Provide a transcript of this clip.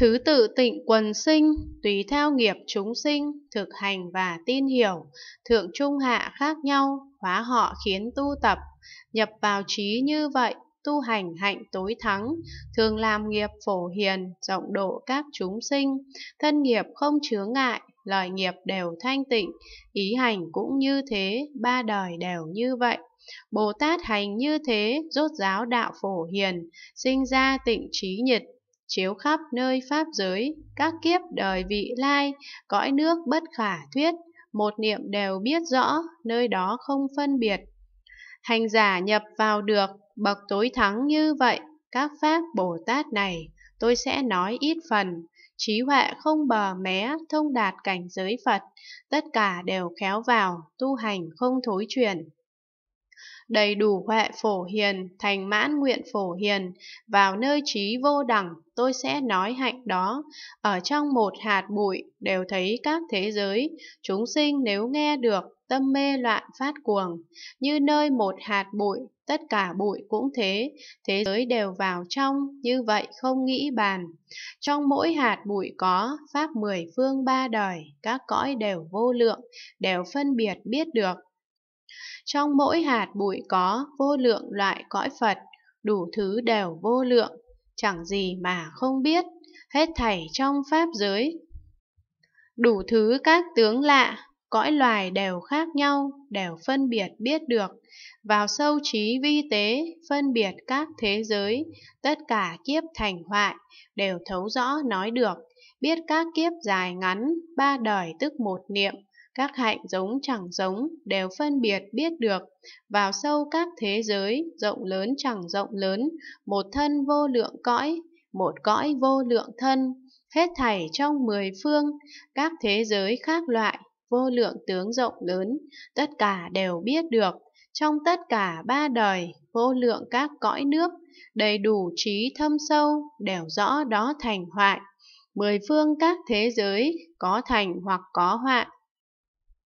Thứ tự tịnh quần sinh, tùy theo nghiệp chúng sinh, thực hành và tin hiểu, thượng trung hạ khác nhau, hóa họ khiến tu tập, nhập vào trí như vậy, tu hành hạnh tối thắng, thường làm nghiệp phổ hiền, rộng độ các chúng sinh, thân nghiệp không chướng ngại, lời nghiệp đều thanh tịnh, ý hành cũng như thế, ba đời đều như vậy. Bồ Tát hành như thế, rốt giáo đạo phổ hiền, sinh ra tịnh trí nhật, chiếu khắp nơi pháp giới, các kiếp đời vị lai, cõi nước bất khả thuyết, một niệm đều biết rõ, nơi đó không phân biệt. Hành giả nhập vào được, bậc tối thắng như vậy, các pháp Bồ Tát này, tôi sẽ nói ít phần, trí huệ không bờ mé, thông đạt cảnh giới Phật, tất cả đều khéo vào, tu hành không thối chuyển đầy đủ huệ phổ hiền, thành mãn nguyện phổ hiền, vào nơi trí vô đẳng, tôi sẽ nói hạnh đó. Ở trong một hạt bụi đều thấy các thế giới, chúng sinh nếu nghe được, tâm mê loạn phát cuồng, như nơi một hạt bụi, tất cả bụi cũng thế, thế giới đều vào trong, như vậy không nghĩ bàn. Trong mỗi hạt bụi có, pháp mười phương ba đời, các cõi đều vô lượng, đều phân biệt biết được, trong mỗi hạt bụi có vô lượng loại cõi Phật, đủ thứ đều vô lượng, chẳng gì mà không biết, hết thảy trong pháp giới. Đủ thứ các tướng lạ, cõi loài đều khác nhau, đều phân biệt biết được, vào sâu trí vi tế, phân biệt các thế giới, tất cả kiếp thành hoại, đều thấu rõ nói được, biết các kiếp dài ngắn, ba đời tức một niệm, các hạnh giống chẳng giống đều phân biệt biết được, vào sâu các thế giới, rộng lớn chẳng rộng lớn, một thân vô lượng cõi, một cõi vô lượng thân, hết thảy trong mười phương, các thế giới khác loại, vô lượng tướng rộng lớn, tất cả đều biết được, trong tất cả ba đời, vô lượng các cõi nước, đầy đủ trí thâm sâu, đều rõ đó thành hoại. Mười phương các thế giới, có thành hoặc có hoại,